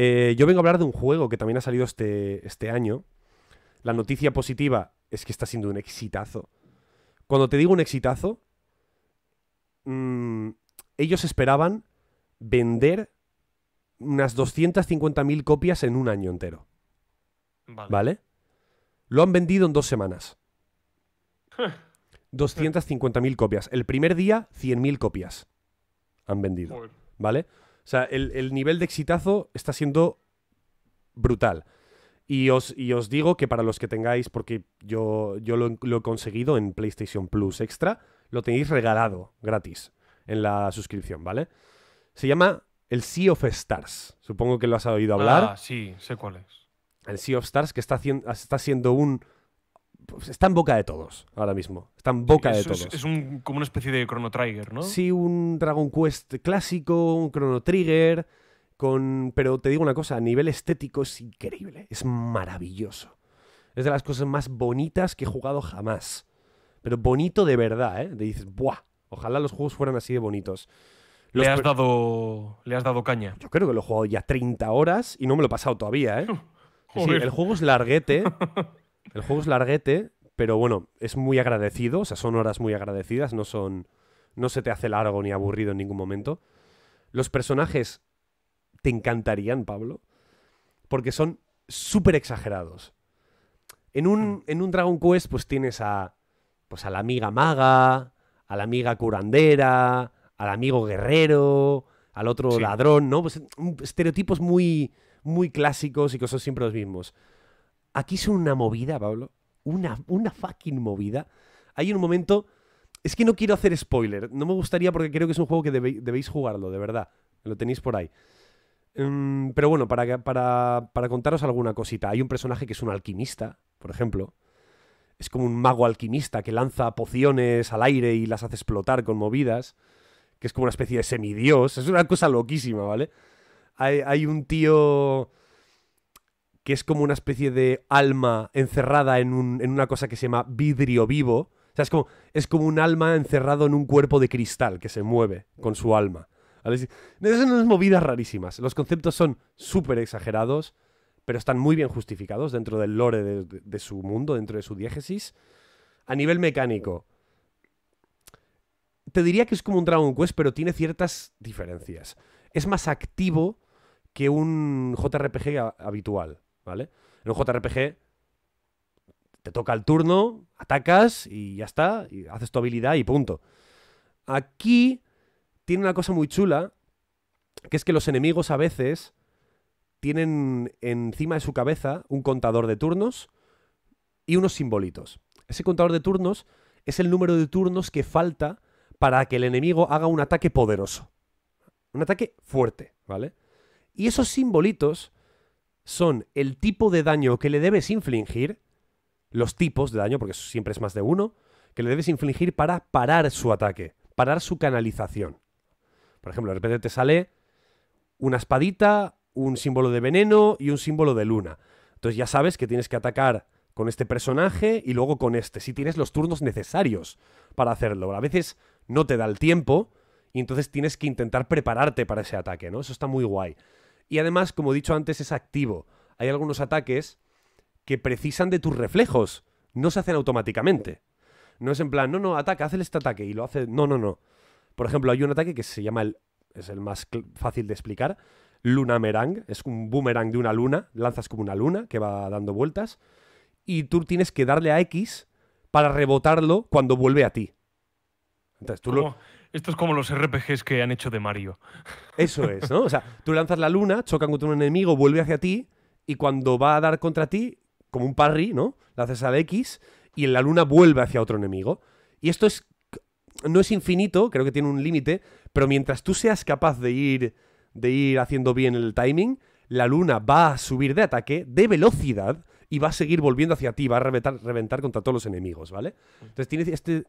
Eh, yo vengo a hablar de un juego que también ha salido este, este, año. La noticia positiva es que está siendo un exitazo. Cuando te digo un exitazo, mm, ellos esperaban vender unas 250.000 copias en un año entero. Vale. vale. Lo han vendido en dos semanas. 250.000 copias. El primer día, 100.000 copias han vendido. ¿Vale? O sea, el, nivel de exitazo está siendo brutal. Y os, os, digo que para los que tengáis, porque yo, yo lo, he conseguido en PlayStation Plus Extra, lo tenéis regalado gratis en la suscripción, ¿vale? Se llama el Sea of Stars. Supongo que lo has oído hablar. Ah, sí, sé cuál es. El Sea of Stars, que está, está siendo un pues, está en boca de todos ahora mismo. Está en boca de todos. Es, como una especie de Chrono Trigger, ¿no? Sí, un Dragon Quest clásico, un Chrono Trigger. Con... Pero te digo una cosa, a nivel estético es increíble, es maravilloso. Es de las cosas más bonitas que he jugado jamás. Pero bonito de verdad, ¿eh? dices, ¡buah! Ojalá los juegos fueran así de bonitos. le, has dado, le has dado caña. Yo creo que lo he jugado ya 30 horas y no me lo he pasado todavía, ¿eh? Sí, el juego es larguete, El juego es larguete, pero bueno, es muy agradecido, o sea, son horas muy agradecidas, no son. No se te hace largo ni aburrido en ningún momento. Los personajes te encantarían, Pablo, porque son súper exagerados. En un, en un Dragon Quest, pues tienes a. Pues a la amiga maga, a la amiga curandera, al amigo guerrero, al otro ladrón, ¿no? Pues mm, estereotipos muy, muy clásicos y que son siempre los mismos. Aquí es una movida, Pablo. Una, una fucking movida. Hay un momento. Es que no quiero hacer spoiler. No me gustaría porque creo que es un juego que debéis jugarlo, de verdad. Lo tenéis por ahí. Em, pero bueno, para, para contaros alguna cosita. Hay un personaje que es un alquimista, por ejemplo es como un mago alquimista que lanza pociones al aire y las hace explotar con movidas, que es como una especie de semidios, es una cosa loquísima, ¿vale? Hay, hay un tío que es como una especie de alma encerrada en, una cosa que se llama vidrio vivo. O sea, es como, es como un alma encerrado en un cuerpo de cristal que se mueve con su alma. Esas son unas movidas rarísimas. Los conceptos son súper exagerados, pero están muy bien justificados dentro del lore de, de su mundo, dentro de su diégesis. A nivel mecánico, te diría que es como un Dragon Quest, pero tiene ciertas diferencias. Es más activo que un JRPG habitual. ¿vale? En un JRPG te toca el turno, atacas y ya está, haces tu habilidad y punto. Aquí tiene una cosa muy chula, que es que los enemigos a veces tienen encima de su cabeza un contador de turnos y unos simbolitos. Ese contador de turnos es el número de turnos que falta para que el enemigo haga un ataque poderoso. Un ataque fuerte, ¿vale? Y esos simbolitos son el tipo de daño que le debes infligir, los tipos de daño, porque siempre es más de uno, que le debes infligir para parar su ataque, parar su canalización. Por ejemplo, de repente te sale una espadita, un símbolo de veneno y un símbolo de luna. Entonces ya sabes que tienes que atacar con este personaje y luego con este, si tienes los turnos necesarios para hacerlo. A veces no te da el tiempo y entonces tienes que intentar prepararte para ese ataque, ¿no? Eso está muy guay. Y además, como he dicho antes, es activo. Hay algunos ataques que precisan de tus reflejos. No se hacen automáticamente. No es en plan, no, no, ataca, hazle este ataque y lo hace. No, no, no. Por ejemplo, hay un ataque que se llama el. Es el más fácil de explicar. Luna Merang. Es un boomerang de una luna. Lanzas como una luna que va dando vueltas. Y tú tienes que darle a X para rebotarlo cuando vuelve a ti. Entonces tú lo esto es como los RPGs que han hecho de Mario. Eso es, ¿no? O sea, tú lanzas la luna, chocan contra un enemigo, vuelve hacia ti, y cuando va a dar contra ti, como un parry, ¿no? La haces al X, y la luna vuelve hacia otro enemigo. Y esto es. No es infinito, creo que tiene un límite, pero mientras tú seas capaz de ir, de ir haciendo bien el timing, la luna va a subir de ataque, de velocidad, y va a seguir volviendo hacia ti, va a reventar, reventar contra todos los enemigos, ¿vale? Mm. Entonces tiene este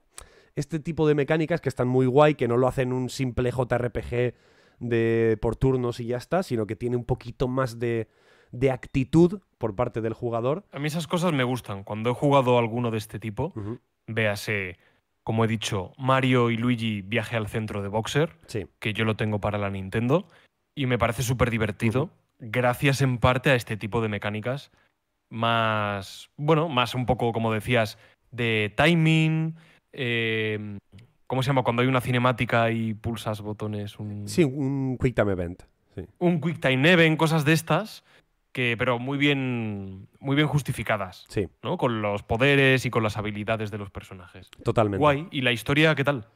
este tipo de mecánicas que están muy guay, que no lo hacen un simple JRPG de por turnos y ya está, sino que tiene un poquito más de, actitud por parte del jugador. A mí esas cosas me gustan. Cuando he jugado alguno de este tipo, véase, como he dicho, Mario y Luigi viaje al centro de Boxer, que yo lo tengo para la Nintendo, y me parece súper divertido, gracias en parte a este tipo de mecánicas más, bueno, más un poco, como decías, de timing, eh, ¿Cómo se llama? Cuando hay una cinemática y pulsas botones. Un... Sí, un Quick Time Event. Un Quick Time Event, cosas de estas. Que, pero muy bien, muy bien justificadas. Sí. Con los poderes y con las habilidades de los personajes. Totalmente. Guay. ¿Y la historia qué tal?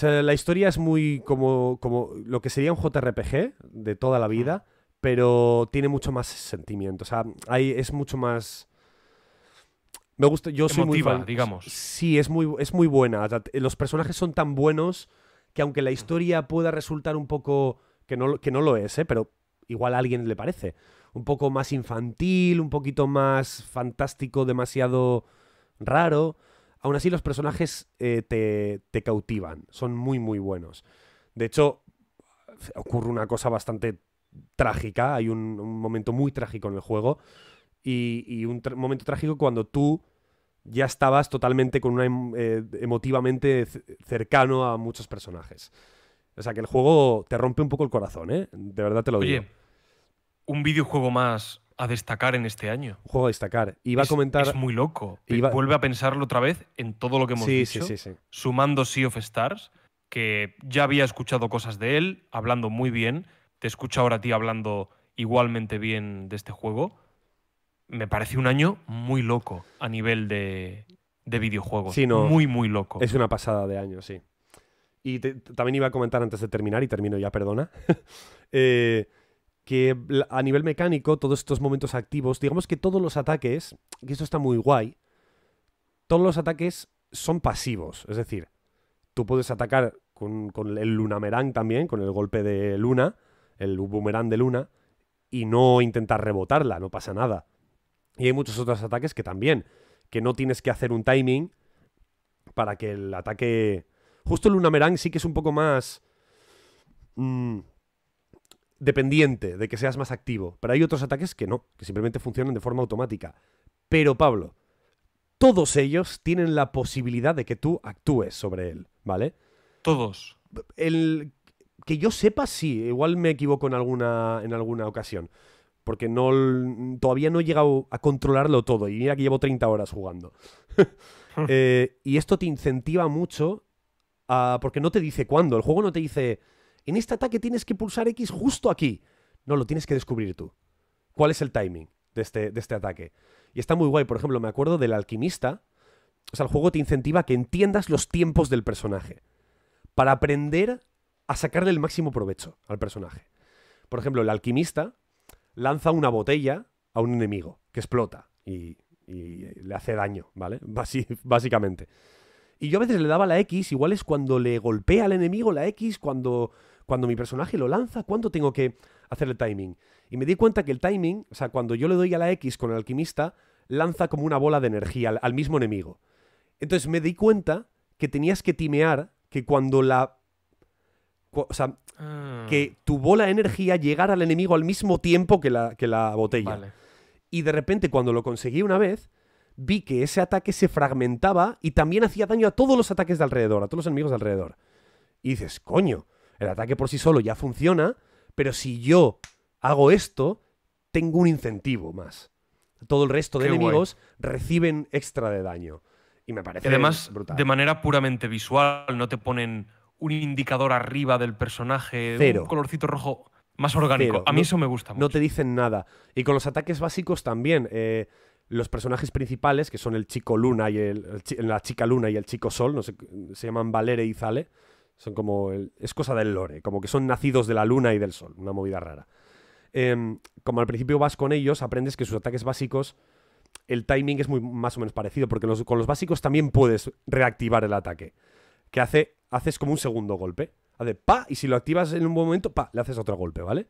la historia es muy como, como lo que sería un JRPG de toda la vida, pero tiene mucho más sentimiento. O sea, es mucho más me gusta, yo soy muy digamos. Sí, es muy, es muy buena. Los personajes son tan buenos que aunque la mm. historia pueda resultar un poco, que no, que no lo es, ¿eh? pero igual a alguien le parece, un poco más infantil, un poquito más fantástico, demasiado raro, aún así los personajes eh, te, te cautivan, son muy, muy buenos. De hecho, ocurre una cosa bastante trágica, hay un, un momento muy trágico en el juego y, un momento trágico cuando tú ya estabas totalmente con una em, eh, emotivamente cercano a muchos personajes. O sea que el juego te rompe un poco el corazón, ¿eh? De verdad te lo Oye, digo. Un videojuego más a destacar en este año. Un juego a destacar. Iba a comentar. Es muy loco. Vuelve a pensarlo otra vez en todo lo que hemos sí, dicho. Sí, sí, sumando Sea of Stars, que ya había escuchado cosas de él, hablando muy bien. Te escucho ahora a ti hablando igualmente bien de este juego me parece un año muy loco a nivel de, de videojuegos. muy, muy loco. Es una pasada de año, sí. Y también iba a comentar antes de terminar, y termino ya, perdona, eh, que a nivel mecánico, todos estos momentos activos, digamos que todos los ataques, que esto está muy guay, todos los ataques son pasivos. Es decir, tú puedes atacar con, con el Lunamerang también, con el golpe de Luna, el boomerang de Luna, y no intentar rebotarla, no pasa nada. Y hay muchos otros ataques que también, que no tienes que hacer un timing para que el ataque... Justo el Lunamerang sí que es un poco más... Mm, dependiente de que seas más activo. Pero hay otros ataques que no, que simplemente funcionan de forma automática. Pero Pablo, todos ellos tienen la posibilidad de que tú actúes sobre él, ¿vale? Todos. El, que yo sepa, sí, igual me equivoco en alguna, en alguna ocasión porque no, todavía no he llegado a controlarlo todo y mira que llevo 30 horas jugando. Eh, y esto te incentiva mucho porque no te dice cuándo, el juego no te dice, en este ataque tienes que pulsar X justo aquí. No, lo tienes que descubrir tú. ¿Cuál es el timing de este, de este ataque? Y está muy guay, por ejemplo, me acuerdo del alquimista. O sea, el juego te incentiva a que entiendas los tiempos del personaje. Para aprender a sacarle el máximo provecho al personaje. Por ejemplo, el alquimista lanza una botella a un enemigo que explota y, le hace daño, ¿vale? básicamente. Y yo a veces le daba la X, igual es cuando le golpea al enemigo la X, cuando, cuando mi personaje lo lanza, cuándo tengo que hacer el timing. Y me di cuenta que el timing, o sea, cuando yo le doy a la X con el alquimista, lanza como una bola de energía al mismo enemigo. Entonces me di cuenta que tenías que timear que cuando la o sea, ah. que tuvo la energía llegar al enemigo al mismo tiempo que la, que la botella. Y de repente, cuando lo conseguí una vez, vi que ese ataque se fragmentaba y también hacía daño a todos los ataques de alrededor, a todos los enemigos de alrededor. Y dices, coño, el ataque por sí solo ya funciona, pero si yo hago esto, tengo un incentivo más. Todo el resto de enemigos reciben extra de daño. Y me parece Además, brutal. de manera puramente visual, no te ponen un indicador arriba del personaje, un colorcito rojo más orgánico. A mí eso me gusta mucho. No te dicen nada. Y con los ataques básicos también. Eh, los personajes principales, que son el chico luna y el, la chica luna y el chico sol, no se llaman Valere y Zale. Son como. es cosa del lore, como que son nacidos de la luna y del sol, una movida rara. Em, como al principio vas con ellos, aprendes que sus ataques básicos, el timing es muy más o menos parecido, porque con los básicos también puedes reactivar el ataque, que hace haces como un segundo golpe. Haces pa, y si lo activas en un momento, pa, le haces otro golpe, ¿vale?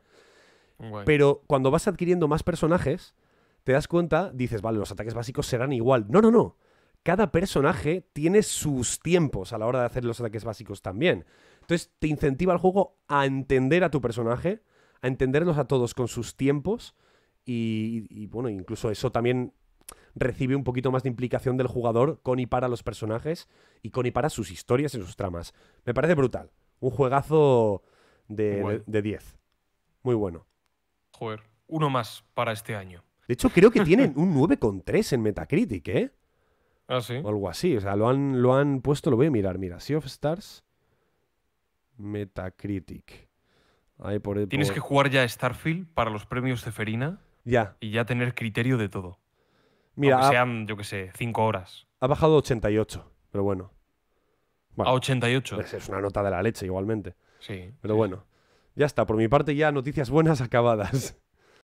Pero cuando vas adquiriendo más personajes, te das cuenta, dices, vale, los ataques básicos serán igual. No, no, no. Cada personaje tiene sus tiempos a la hora de hacer los ataques básicos también. Entonces te incentiva el juego a entender a tu personaje, a entenderlos a todos con sus tiempos. y, bueno, incluso eso también recibe un poquito más de implicación del jugador con y para los personajes y con y para sus historias y sus tramas. Me parece brutal. Un juegazo de 10. Muy bueno. Joder, uno más para este año. De hecho, creo que tienen un 9,3 en Metacritic, ¿eh? Ah, sí. algo así. O sea, lo han, lo han puesto, lo voy a mirar. Mira, Sea of Stars, Metacritic. Ahí por, Tienes que jugar ya Starfield para los premios Zeferina Ya. Y ya tener criterio de todo. Mira, sean, yo qué sé, 5 horas. Ha bajado 88, pero bueno. bueno a 88. es una nota de la leche igualmente. Sí. Pero bueno, ya está. Por mi parte ya noticias buenas acabadas.